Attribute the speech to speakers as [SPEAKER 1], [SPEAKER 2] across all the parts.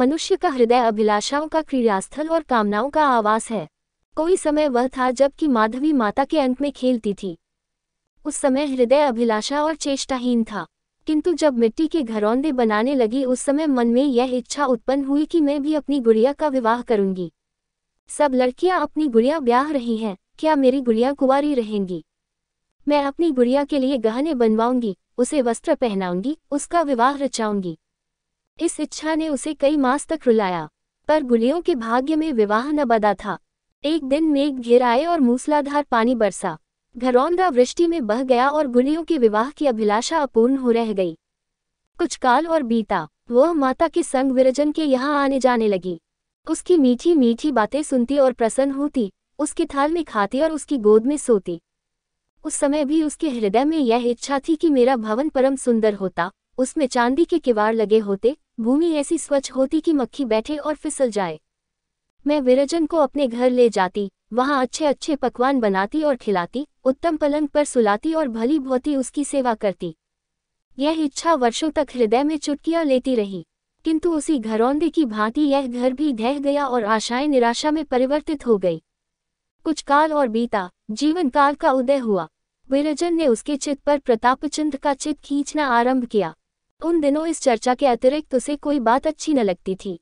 [SPEAKER 1] मनुष्य का हृदय अभिलाषाओं का क्रियास्थल और कामनाओं का आवास है कोई समय वह था जबकि माधवी माता के अंत में खेलती थी उस समय हृदय अभिलाषा और चेष्टाहीन था किंतु जब मिट्टी के घरौंदे बनाने लगी उस समय मन में यह इच्छा उत्पन्न हुई कि मैं भी अपनी गुड़िया का विवाह करूंगी सब लड़कियां अपनी गुड़िया ब्याह रही हैं क्या मेरी गुड़िया कुंवारी रहेंगी मैं अपनी गुड़िया के लिए गहने बनवाऊंगी उसे वस्त्र पहनाऊंगी उसका विवाह रचाऊंगी इस इच्छा ने उसे कई मास तक रुलाया पर गुलियों के भाग्य में विवाह न बदा था एक दिन मेघ घेर आए और मूसलाधार पानी बरसा घरौंदा वृष्टि में बह गया और गुलियों के विवाह की अभिलाषा अपूर्ण हो रह गई कुछ काल और बीता वह माता के संग विरजन के यहाँ आने जाने लगी उसकी मीठी मीठी बातें सुनती और प्रसन्न होती उसके थाल में खाती और उसकी गोद में सोती उस समय भी उसके हृदय में यह इच्छा थी कि मेरा भवन परम सुंदर होता उसमें चांदी के किवाड़ लगे होते भूमि ऐसी स्वच्छ होती कि मक्खी बैठे और फिसल जाए मैं विरजन को अपने घर ले जाती वहाँ अच्छे अच्छे पकवान बनाती और खिलाती उत्तम पलंग पर सुलाती और भली भोति उसकी सेवा करती यह इच्छा वर्षों तक हृदय में चुटकियां लेती रही किंतु उसी घरौंदे की भांति यह घर भी ढह गया और आशाएं निराशा में परिवर्तित हो गई कुछ काल और बीता जीवन काल का उदय हुआ विरजन ने उसके चित पर प्रतापचंद का चित खींचना आरंभ किया उन दिनों इस चर्चा के अतिरिक्त उसे कोई बात अच्छी न लगती थी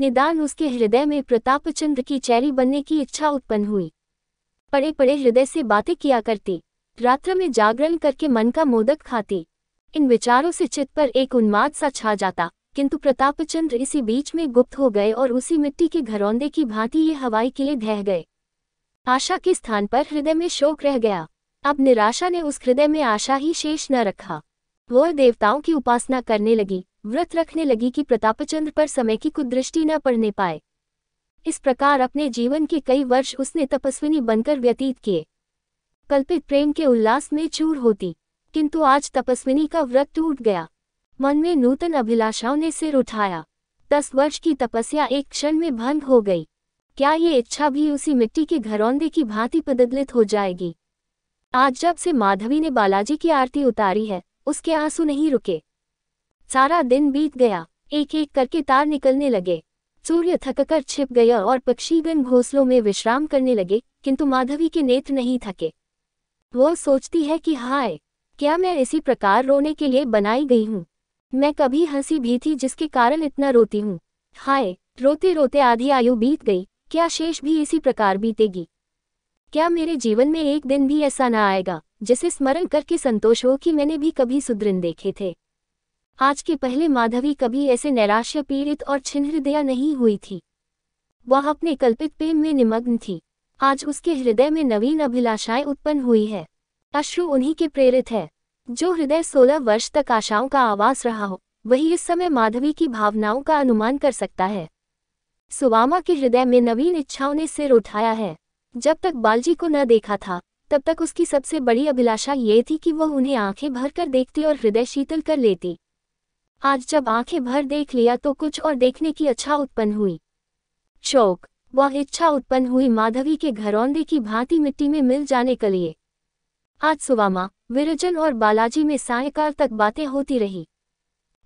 [SPEAKER 1] निदान उसके हृदय में प्रतापचंद्र की चैरी बनने की इच्छा उत्पन्न हुई पड़े पड़े हृदय से बातें किया करती रात्र में जागरण करके मन का मोदक खाती इन विचारों से चित्त पर एक उन्माद सा छा जाता किंतु प्रतापचंद्र इसी बीच में गुप्त हो गए और उसी मिट्टी के घरौंदे की भांति ये हवाई किले ढह गए आशा के स्थान पर हृदय में शोक रह गया अब निराशा ने उस हृदय में आशा ही शेष न रखा वह देवताओं की उपासना करने लगी व्रत रखने लगी कि प्रतापचंद्र पर समय की कुदृष्टि न पड़ने पाए इस प्रकार अपने जीवन के कई वर्ष उसने तपस्विनी बनकर व्यतीत किए कल्पित प्रेम के उल्लास में चूर होती किंतु आज तपस्विनी का व्रत टूट गया मन में नूतन अभिलाषाओं ने सिर उठाया दस वर्ष की तपस्या एक क्षण में भंग हो गई क्या ये इच्छा भी उसी मिट्टी के घरौंदे की भांति बदलित हो जाएगी आज जब से माधवी ने बालाजी की आरती उतारी है उसके आंसू नहीं रुके सारा दिन बीत गया एक एक करके तार निकलने लगे सूर्य थककर छिप गया और पक्षीगण घोंसलों में विश्राम करने लगे किंतु माधवी के नेत्र नहीं थके वो सोचती है कि हाय क्या मैं इसी प्रकार रोने के लिए बनाई गई हूँ मैं कभी हंसी भी थी जिसके कारण इतना रोती हूँ हाय रोते रोते आधी आयु बीत गई क्या शेष भी इसी प्रकार बीतेगी क्या मेरे जीवन में एक दिन भी ऐसा ना आएगा जिसे स्मरण करके संतोष हो कि मैंने भी कभी सुदृढ़ देखे थे आज के पहले माधवी कभी ऐसे नैराश्य पीड़ित और छिन्हृदया नहीं हुई थी वह अपने कल्पित प्रेम में निमग्न थी आज उसके हृदय में नवीन अभिलाषाएं उत्पन्न हुई है अश्रु उन्हीं के प्रेरित है जो हृदय सोलह वर्ष तक आशाओं का आवास रहा हो वही इस समय माधवी की भावनाओं का अनुमान कर सकता है सुवामा के हृदय में नवीन इच्छाओं ने सिर उठाया है जब तक बालजी को न देखा था तब तक उसकी सबसे बड़ी अभिलाषा ये थी कि वह उन्हें आंखें भर कर देखती और हृदय शीतल कर लेती आज जब आंखें भर देख लिया तो कुछ और देखने की अच्छा उत्पन्न हुई शौक वह इच्छा उत्पन्न हुई माधवी के घरौंदे की भांति मिट्टी में मिल जाने के लिए आज सुवामा विरजन और बालाजी में सायकाल तक बातें होती रही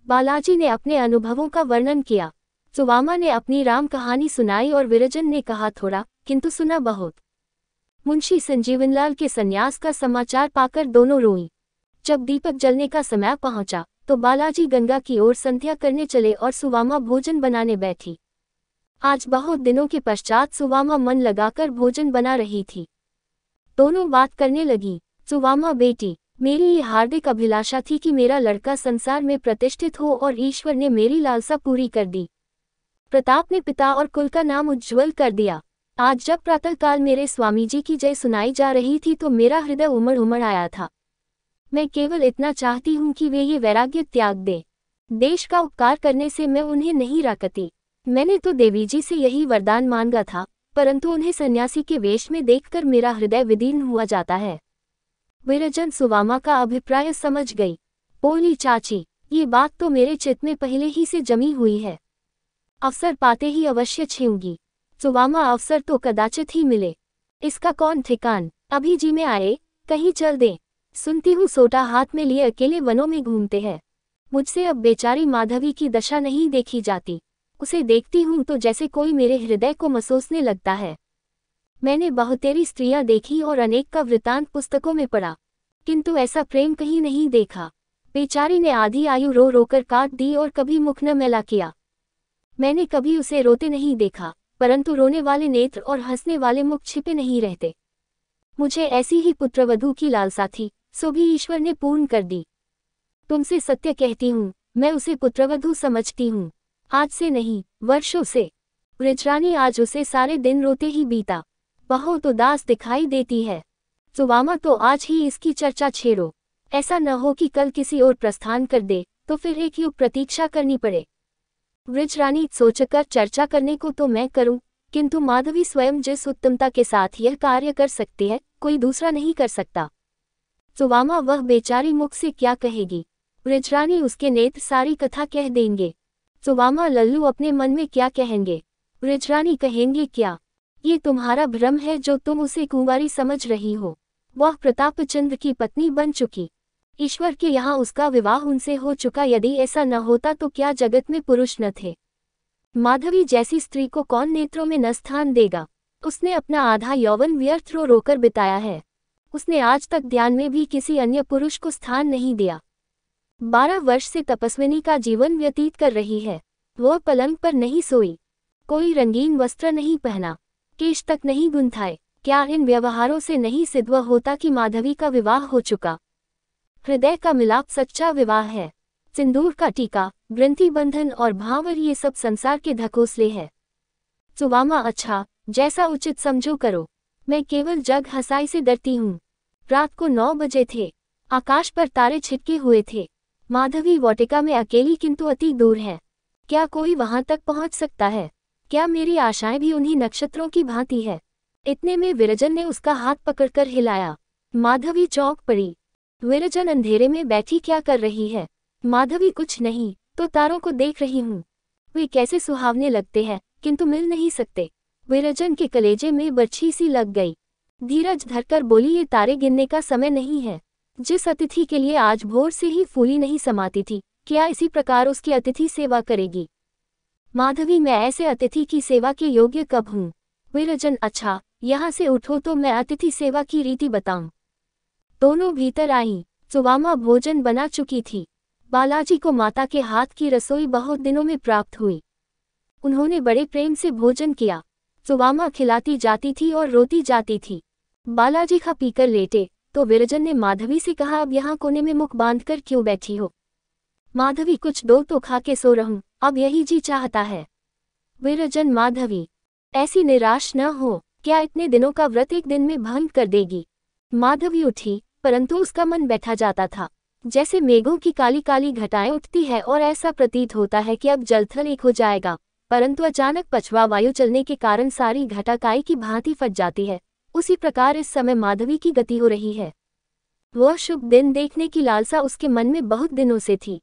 [SPEAKER 1] बालाजी ने अपने अनुभवों का वर्णन किया सुवामा ने अपनी राम कहानी सुनाई और विरजन ने कहा थोड़ा किंतु सुना बहुत मुंशी संजीवनलाल के संन्यास का समाचार पाकर दोनों रोई जब दीपक जलने का समय पहुंचा तो बालाजी गंगा की ओर संध्या करने चले और सुवामा भोजन बनाने बैठी आज बहुत दिनों के पश्चात सुवामा मन लगाकर भोजन बना रही थी दोनों बात करने लगी सुवामा बेटी मेरी ये हार्दिक अभिलाषा थी कि मेरा लड़का संसार में प्रतिष्ठित हो और ईश्वर ने मेरी लालसा पूरी कर दी प्रताप ने पिता और कुल का नाम उज्ज्वल कर दिया आज जब प्रातःकाल मेरे स्वामी जी की जय सुनाई जा रही थी तो मेरा हृदय उमड़ उमड़ आया था मैं केवल इतना चाहती हूँ कि वे ये वैराग्य त्याग दें देश का उपकार करने से मैं उन्हें नहीं राकती मैंने तो देवी जी से यही वरदान मांगा था परंतु उन्हें सन्यासी के वेश में देखकर मेरा हृदय विदीर्ण हुआ जाता है विरजन सुवामा का अभिप्राय समझ गई बोली चाची ये बात तो मेरे चित्त में पहले ही से जमी हुई है अवसर पाते ही अवश्य छेऊंगी सुवामा अवसर तो कदाचित ही मिले इसका कौन ठिकान अभी जी में आए कहीं चल दें सुनती हूँ सोटा हाथ में लिए अकेले वनों में घूमते हैं मुझसे अब बेचारी माधवी की दशा नहीं देखी जाती उसे देखती हूँ तो जैसे कोई मेरे हृदय को मसोसने लगता है मैंने बहुतेरी स्त्रियां देखी और अनेक का वृतांत पुस्तकों में पढ़ा किंतु ऐसा प्रेम कहीं नहीं देखा बेचारी ने आधी आयु रो रोकर काट दी और कभी मुख न मेला किया मैंने कभी उसे रोते नहीं देखा परंतु रोने वाले नेत्र और हंसने वाले मुख छिपे नहीं रहते मुझे ऐसी ही पुत्रवधु की लालसा थी सो भी ईश्वर ने पूर्ण कर दी तुमसे सत्य कहती हूँ मैं उसे पुत्रवधु समझती हूँ आज से नहीं वर्षों से रिजरानी आज उसे सारे दिन रोते ही बीता बहो तो दास दिखाई देती है सुवामा तो आज ही इसकी चर्चा छेड़ो ऐसा न हो कि कल किसी और प्रस्थान कर दे तो फिर एक युग प्रतीक्षा करनी पड़े ब्रिज रानी सोचकर चर्चा करने को तो मैं करूं किंतु माधवी स्वयं जिस उत्तमता के साथ यह कार्य कर सकती है कोई दूसरा नहीं कर सकता सुवामा वह बेचारी मुख से क्या कहेगी रानी उसके नेत्र सारी कथा कह देंगे सुवामा लल्लू अपने मन में क्या कहेंगे रानी कहेंगे क्या ये तुम्हारा भ्रम है जो तुम उसे कुंवारी समझ रही हो वह प्रतापचंद्र की पत्नी बन चुकी ईश्वर के यहाँ उसका विवाह उनसे हो चुका यदि ऐसा न होता तो क्या जगत में पुरुष न थे माधवी जैसी स्त्री को कौन नेत्रों में न स्थान देगा उसने अपना आधा यौवन व्यर्थ रो रोकर बिताया है उसने आज तक ध्यान में भी किसी अन्य पुरुष को स्थान नहीं दिया बारह वर्ष से तपस्विनी का जीवन व्यतीत कर रही है वह पलंग पर नहीं सोई कोई रंगीन वस्त्र नहीं पहना केश तक नहीं गुंथाए क्या इन व्यवहारों से नहीं सिद्ध होता कि माधवी का विवाह हो चुका हृदय का मिलाप सच्चा विवाह है सिंदूर का टीका ग्रंथि बंधन और भावर ये सब संसार के धकोसले है सुवामा अच्छा जैसा उचित समझो करो मैं केवल जग हसाई से डरती हूँ रात को नौ बजे थे आकाश पर तारे छिटके हुए थे माधवी वाटिका में अकेली किंतु अति दूर है क्या कोई वहां तक पहुंच सकता है क्या मेरी आशाएं भी उन्हीं नक्षत्रों की भांति है इतने में विरजन ने उसका हाथ पकड़कर हिलाया माधवी चौंक पड़ी विरजन अंधेरे में बैठी क्या कर रही है माधवी कुछ नहीं तो तारों को देख रही हूँ वे कैसे सुहावने लगते हैं किंतु मिल नहीं सकते विरजन के कलेजे में बर्छी सी लग गई धीरज धरकर बोली ये तारे गिनने का समय नहीं है जिस अतिथि के लिए आज भोर से ही फूली नहीं समाती थी क्या इसी प्रकार उसकी अतिथि सेवा करेगी माधवी मैं ऐसे अतिथि की सेवा के योग्य कब हूँ विरजन अच्छा यहाँ से उठो तो मैं अतिथि सेवा की रीति बताऊँ दोनों भीतर आईं सुवामा भोजन बना चुकी थी बालाजी को माता के हाथ की रसोई बहुत दिनों में प्राप्त हुई उन्होंने बड़े प्रेम से भोजन किया सुवामा खिलाती जाती थी और रोती जाती थी बालाजी खा पीकर लेटे तो विरजन ने माधवी से कहा अब यहाँ कोने में मुख बांधकर क्यों बैठी हो माधवी कुछ दो तो खा के सो रहूं अब यही जी चाहता है विरजन माधवी ऐसी निराश न हो क्या इतने दिनों का व्रत एक दिन में भंग कर देगी माधवी उठी परंतु उसका मन बैठा जाता था जैसे मेघों की काली काली घटाएं उठती है और ऐसा प्रतीत होता है कि अब जलथल एक हो जाएगा परंतु अचानक पछवा वायु चलने के कारण सारी घटाकाई की भांति फट जाती है उसी प्रकार इस समय माधवी की गति हो रही है वह शुभ दिन देखने की लालसा उसके मन में बहुत दिनों से थी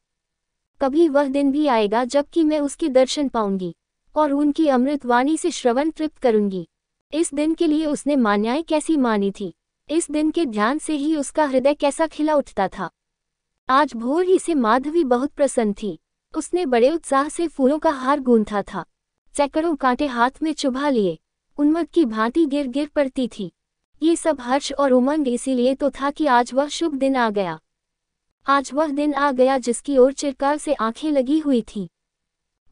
[SPEAKER 1] कभी वह दिन भी आएगा जबकि मैं उसके दर्शन पाऊंगी और उनकी अमृतवाणी से श्रवण तृप्त करूंगी इस दिन के लिए उसने मान्याएं कैसी मानी थी इस दिन के ध्यान से ही उसका हृदय कैसा खिला उठता था आज भोर ही से माधवी बहुत प्रसन्न थी उसने बड़े उत्साह से फूलों का हार गूंथा था सैकड़ों कांटे हाथ में चुभा लिए उन्मद की भांति गिर गिर पड़ती थी ये सब हर्ष और उमंग इसीलिए तो था कि आज वह शुभ दिन आ गया आज वह दिन आ गया जिसकी ओर चिरकाल से आंखें लगी हुई थीं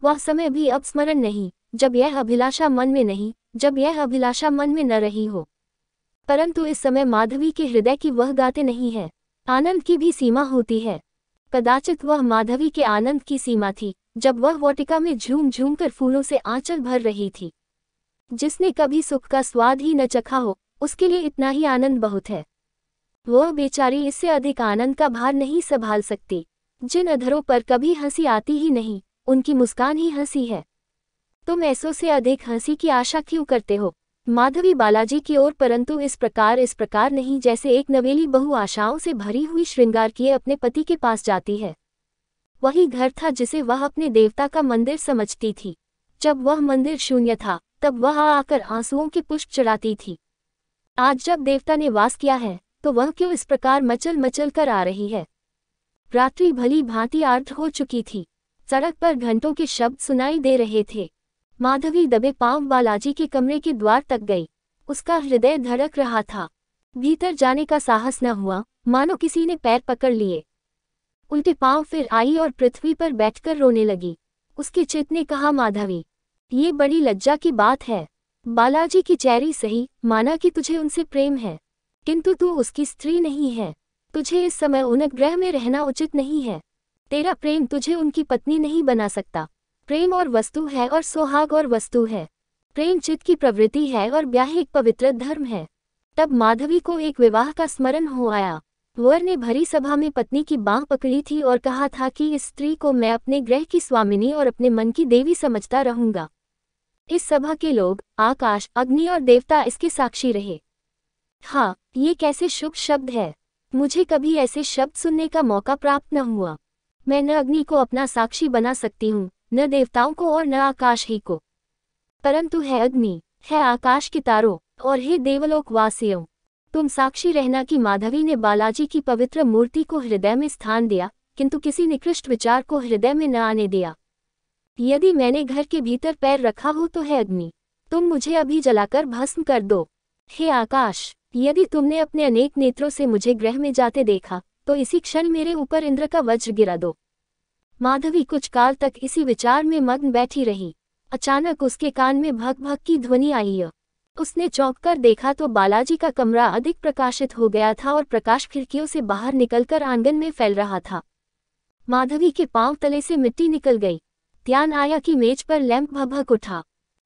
[SPEAKER 1] वह समय भी अब स्मरण नहीं जब यह अभिलाषा मन में नहीं जब यह अभिलाषा मन में न रही हो परंतु इस समय माधवी के हृदय की वह गाते नहीं है आनंद की भी सीमा होती है कदाचित वह माधवी के आनंद की सीमा थी जब वह वाटिका में झूम झूम कर फूलों से आंचल भर रही थी जिसने कभी सुख का स्वाद ही न चखा हो उसके लिए इतना ही आनंद बहुत है वह बेचारी इससे अधिक आनंद का भार नहीं संभाल सकती जिन अधरों पर कभी हंसी आती ही नहीं उनकी मुस्कान ही हंसी है तुम ऐसों से अधिक हंसी की आशा क्यों करते हो माधवी बालाजी की ओर परंतु इस प्रकार इस प्रकार नहीं जैसे एक नवेली बहु आशाओं से भरी हुई श्रृंगार किए अपने पति के पास जाती है वही घर था जिसे वह अपने देवता का मंदिर समझती थी जब वह मंदिर शून्य था तब वह आकर आंसुओं के पुष्प चढ़ाती थी आज जब देवता ने वास किया है तो वह क्यों इस प्रकार मचल मचल कर आ रही है रात्रि भली भांति आर्ध हो चुकी थी सड़क पर घंटों के शब्द सुनाई दे रहे थे माधवी दबे पांव बालाजी के कमरे के द्वार तक गई उसका हृदय धड़क रहा था भीतर जाने का साहस न हुआ मानो किसी ने पैर पकड़ लिए उल्टे पांव फिर आई और पृथ्वी पर बैठकर रोने लगी उसके चित ने कहा माधवी ये बड़ी लज्जा की बात है बालाजी की चेहरी सही माना कि तुझे उनसे प्रेम है किंतु तू उसकी स्त्री नहीं है तुझे इस समय ग्रह में रहना उचित नहीं है तेरा प्रेम तुझे उनकी पत्नी नहीं बना सकता प्रेम और वस्तु है और सोहाग और वस्तु है प्रेम चित्त की प्रवृत्ति है और ब्याह एक पवित्र धर्म है तब माधवी को एक विवाह का स्मरण हो आया वर ने भरी सभा में पत्नी की बांह पकड़ी थी और कहा था कि इस स्त्री को मैं अपने ग्रह की स्वामिनी और अपने मन की देवी समझता रहूंगा इस सभा के लोग आकाश अग्नि और देवता इसके साक्षी रहे हाँ ये कैसे शुभ शब्द है मुझे कभी ऐसे शब्द सुनने का मौका प्राप्त न हुआ मैं न अग्नि को अपना साक्षी बना सकती हूँ न देवताओं को और न आकाश ही को परंतु है अग्नि है आकाश के तारों और हे देवलोक वासियों तुम साक्षी रहना कि माधवी ने बालाजी की पवित्र मूर्ति को हृदय में स्थान दिया किंतु किसी निकृष्ट विचार को हृदय में न आने दिया यदि मैंने घर के भीतर पैर रखा हो तो है अग्नि तुम मुझे अभी जलाकर भस्म कर दो हे आकाश यदि तुमने अपने अनेक नेत्रों से मुझे ग्रह में जाते देखा तो इसी क्षण मेरे ऊपर इंद्र का वज्र गिरा दो माधवी कुछ काल तक इसी विचार में मग्न बैठी रही अचानक उसके कान में भक भक की ध्वनि आई उसने चौंक कर देखा तो बालाजी का कमरा अधिक प्रकाशित हो गया था और प्रकाश खिड़कियों से बाहर निकलकर आंगन में फैल रहा था माधवी के पांव तले से मिट्टी निकल गई ध्यान आया कि मेज पर लैंप भभक उठा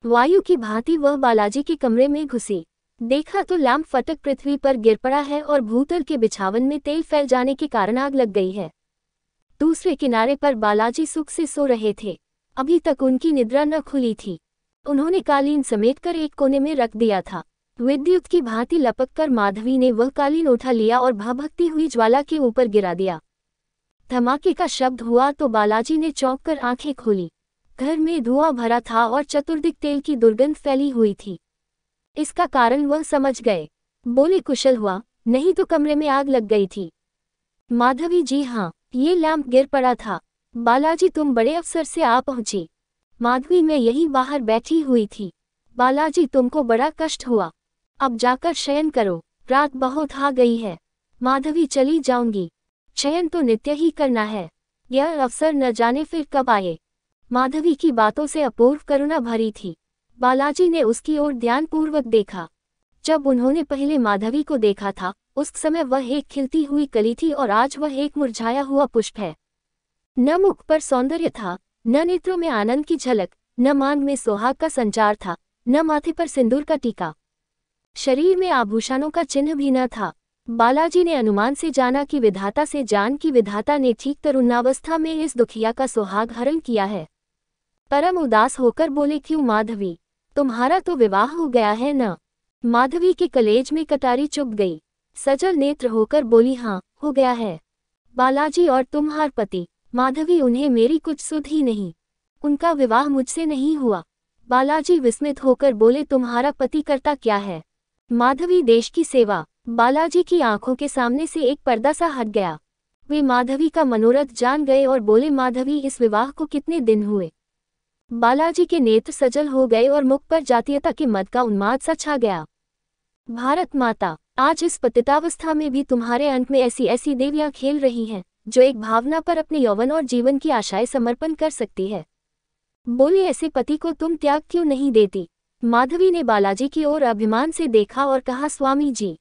[SPEAKER 1] वायु की भांति वह बालाजी के कमरे में घुसी देखा तो लैंप फटक पृथ्वी पर गिर पड़ा है और भूतल के बिछावन में तेल फैल जाने के कारण आग लग गई है दूसरे किनारे पर बालाजी सुख से सो रहे थे अभी तक उनकी निद्रा न खुली थी उन्होंने कालीन समेत कर एक कोने में रख दिया था विद्युत की भांति लपककर माधवी ने वह कालीन उठा लिया और भाभक्ति हुई ज्वाला के ऊपर गिरा दिया धमाके का शब्द हुआ तो बालाजी ने चौंक कर आंखें खोली घर में धुआं भरा था और चतुर्दिक तेल की दुर्गंध फैली हुई थी इसका कारण वह समझ गए बोले कुशल हुआ नहीं तो कमरे में आग लग गई थी माधवी जी हाँ ये लैंप गिर पड़ा था बालाजी तुम बड़े अफसर से आ पहुंचे माधवी मैं यही बाहर बैठी हुई थी बालाजी तुमको बड़ा कष्ट हुआ अब जाकर शयन करो रात बहुत आ गई है माधवी चली जाऊंगी शयन तो नित्य ही करना है यह अफसर न जाने फिर कब आए माधवी की बातों से अपूर्व करुणा भरी थी बालाजी ने उसकी ओर ध्यानपूर्वक देखा जब उन्होंने पहले माधवी को देखा था उस समय वह एक खिलती हुई कली थी और आज वह एक मुरझाया हुआ पुष्प है न मुख पर सौंदर्य था न नेत्रों में आनंद की झलक न मांग में सोहाग का संचार था न माथे पर सिंदूर का टीका शरीर में आभूषणों का चिन्ह भी न था बालाजी ने अनुमान से जाना कि विधाता से जान की विधाता ने ठीक तरुणावस्था में इस दुखिया का सुहाग हरण किया है परम उदास होकर बोले क्यों माधवी तुम्हारा तो विवाह हो गया है न माधवी के कलेज में कतारी चुभ गई सजल नेत्र होकर बोली हाँ हो गया है बालाजी और तुम्हार पति माधवी उन्हें मेरी कुछ सुध ही नहीं उनका विवाह मुझसे नहीं हुआ बालाजी विस्मित होकर बोले तुम्हारा पति करता क्या है माधवी देश की सेवा बालाजी की आंखों के सामने से एक पर्दा सा हट गया वे माधवी का मनोरथ जान गए और बोले माधवी इस विवाह को कितने दिन हुए बालाजी के नेत्र सजल हो गए और मुख पर जातीयता के मद का उन्माद सा छा गया भारत माता आज इस पतितावस्था में भी तुम्हारे अंत में ऐसी ऐसी देवियां खेल रही हैं जो एक भावना पर अपने यौवन और जीवन की आशाएं समर्पण कर सकती है बोली ऐसे पति को तुम त्याग क्यों नहीं देती माधवी ने बालाजी की ओर अभिमान से देखा और कहा स्वामी जी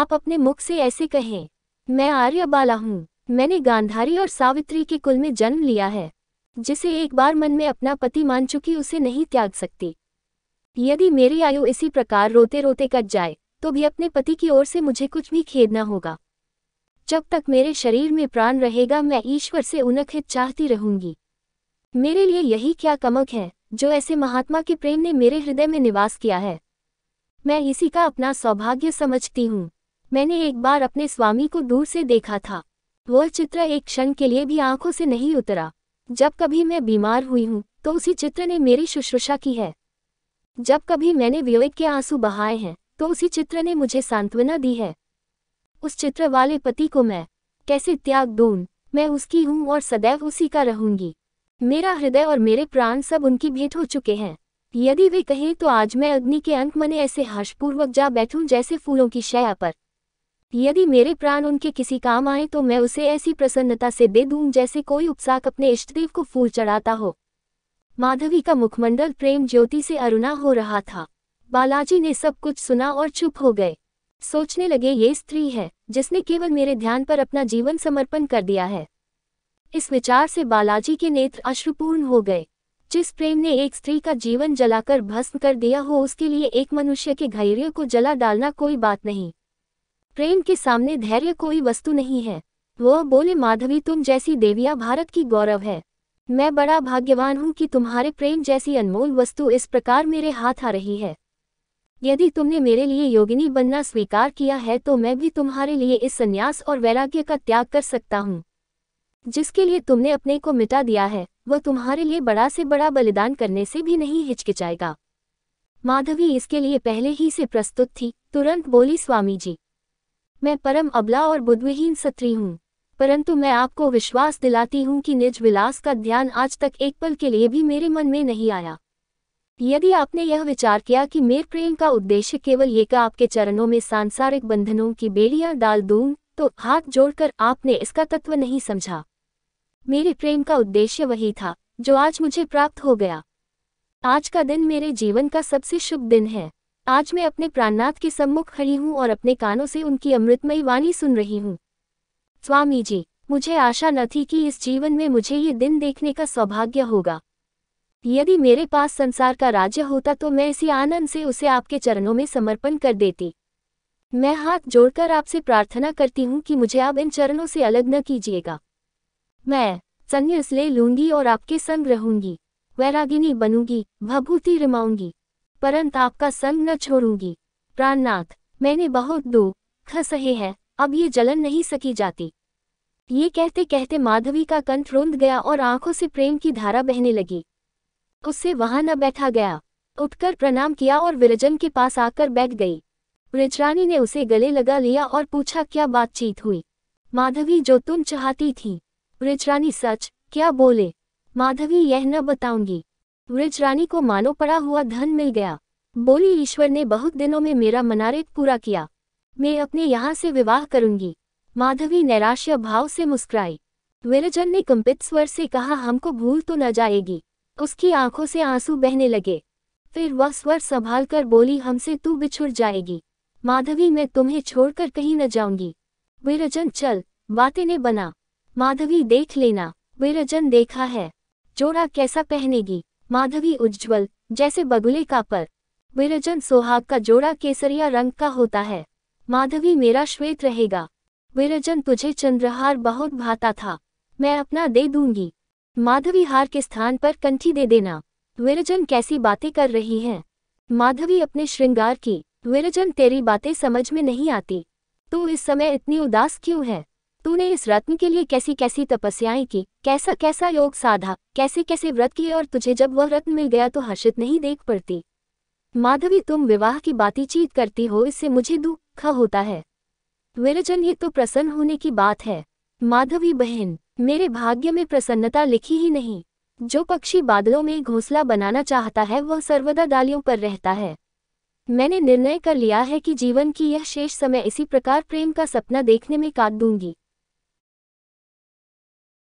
[SPEAKER 1] आप अपने मुख से ऐसे कहें मैं आर्य बाला हूँ मैंने गांधारी और सावित्री के कुल में जन्म लिया है जिसे एक बार मन में अपना पति मान चुकी उसे नहीं त्याग सकती यदि मेरी आयु इसी प्रकार रोते रोते कट जाए तो भी अपने पति की ओर से मुझे कुछ भी खेदना होगा जब तक मेरे शरीर में प्राण रहेगा मैं ईश्वर से उनखित चाहती रहूंगी मेरे लिए यही क्या कमक है जो ऐसे महात्मा के प्रेम ने मेरे हृदय में निवास किया है मैं इसी का अपना सौभाग्य समझती हूँ मैंने एक बार अपने स्वामी को दूर से देखा था वह चित्र एक क्षण के लिए भी आंखों से नहीं उतरा जब कभी मैं बीमार हुई हूँ तो उसी चित्र ने मेरी शुश्रूषा की है जब कभी मैंने विवेक के आंसू बहाए हैं तो उसी चित्र ने मुझे सांत्वना दी है उस चित्र वाले पति को मैं कैसे त्याग दूं? मैं उसकी हूँ और सदैव उसी का रहूंगी मेरा हृदय और मेरे प्राण सब उनकी भेंट हो चुके हैं यदि वे कहें तो आज मैं अग्नि के अंक मने ऐसे हर्षपूर्वक जा बैठूं जैसे फूलों की शया पर यदि मेरे प्राण उनके किसी काम आए तो मैं उसे ऐसी प्रसन्नता से दे दूं जैसे कोई उपसाक अपने इष्टदेव को फूल चढ़ाता हो माधवी का मुखमंडल प्रेम ज्योति से अरुणा हो रहा था बालाजी ने सब कुछ सुना और चुप हो गए सोचने लगे ये स्त्री है जिसने केवल मेरे ध्यान पर अपना जीवन समर्पण कर दिया है इस विचार से बालाजी के नेत्र अश्रुपूर्ण हो गए जिस प्रेम ने एक स्त्री का जीवन जलाकर भस्म कर दिया हो उसके लिए एक मनुष्य के धैर्य को जला डालना कोई बात नहीं प्रेम के सामने धैर्य कोई वस्तु नहीं है वह बोले माधवी तुम जैसी देविया भारत की गौरव है मैं बड़ा भाग्यवान हूं कि तुम्हारे प्रेम जैसी अनमोल वस्तु इस प्रकार मेरे हाथ आ रही है यदि तुमने मेरे लिए योगिनी बनना स्वीकार किया है तो मैं भी तुम्हारे लिए इस संन्यास और वैराग्य का त्याग कर सकता हूँ जिसके लिए तुमने अपने को मिटा दिया है वह तुम्हारे लिए बड़ा से बड़ा बलिदान करने से भी नहीं हिचकिचाएगा माधवी इसके लिए पहले ही से प्रस्तुत थी तुरंत बोली स्वामी जी मैं परम अबला और बुद्धविहीन सत्री हूँ परंतु मैं आपको विश्वास दिलाती हूं कि निज विलास का ध्यान आज तक एक पल के लिए भी मेरे मन में नहीं आया यदि आपने यह विचार किया कि मेरे प्रेम का उद्देश्य केवल ये का आपके चरणों में सांसारिक बंधनों की बेड़ियां डाल दूं, तो हाथ जोड़कर आपने इसका तत्व नहीं समझा मेरे प्रेम का उद्देश्य वही था जो आज मुझे प्राप्त हो गया आज का दिन मेरे जीवन का सबसे शुभ दिन है आज मैं अपने प्राणनाथ के सम्मुख खड़ी हूँ और अपने कानों से उनकी अमृतमयी वाणी सुन रही हूँ स्वामी जी मुझे आशा न थी कि इस जीवन में मुझे ये दिन देखने का सौभाग्य होगा यदि मेरे पास संसार का राज्य होता तो मैं इसी आनंद से उसे आपके चरणों में समर्पण कर देती मैं हाथ जोड़कर आपसे प्रार्थना करती हूँ कि मुझे आप इन चरणों से अलग न कीजिएगा मैं संन्यास ले लूंगी और आपके संग रहूंगी वैरागिनी बनूंगी भभूति रमाऊंगी परंत आपका संग न छोड़ूंगी प्राणनाथ मैंने बहुत दो सहे हैं अब ये जलन नहीं सकी जाती ये कहते कहते माधवी का कंठ रुंद गया और आंखों से प्रेम की धारा बहने लगी उससे वहां न बैठा गया उठकर प्रणाम किया और विरजन के पास आकर बैठ गई विरजरानी ने उसे गले लगा लिया और पूछा क्या बातचीत हुई माधवी जो तुम चाहती थी विरजरानी सच क्या बोले माधवी यह न बताऊंगी विरजरानी को मानो पड़ा हुआ धन मिल गया बोली ईश्वर ने बहुत दिनों में मेरा मनारेत पूरा किया मैं अपने यहाँ से विवाह करूंगी माधवी नैराश्य भाव से मुस्कुराई विरजन ने कंपित स्वर से कहा हमको भूल तो न जाएगी उसकी आंखों से आंसू बहने लगे फिर वह स्वर संभाल कर बोली हमसे तू बिछुड़ जाएगी माधवी मैं तुम्हें छोड़कर कहीं न जाऊंगी विरजन चल बातें ने बना माधवी देख लेना विरजन देखा है जोड़ा कैसा पहनेगी माधवी उज्ज्वल जैसे बगुले का पर विरजन सोहाग का जोड़ा केसरिया रंग का होता है माधवी मेरा श्वेत रहेगा विरजन तुझे चंद्रहार बहुत भाता था मैं अपना दे दूंगी माधवी हार के स्थान पर कंठी दे देना विरजन कैसी बातें कर रही हैं माधवी अपने श्रृंगार की विरजन तेरी बातें समझ में नहीं आती तू इस समय इतनी उदास क्यों है तूने इस रत्न के लिए कैसी कैसी तपस्याएं की कैसा कैसा योग साधा कैसे कैसे व्रत किए और तुझे जब वह रत्न मिल गया तो हर्षित नहीं देख पड़ती माधवी तुम विवाह की बातें चीत करती हो इससे मुझे दुख होता है विरजन ये तो प्रसन्न होने की बात है माधवी बहन मेरे भाग्य में प्रसन्नता लिखी ही नहीं जो पक्षी बादलों में घोंसला बनाना चाहता है वह सर्वदा डालियों पर रहता है मैंने निर्णय कर लिया है कि जीवन की यह शेष समय इसी प्रकार प्रेम का सपना देखने में काट दूंगी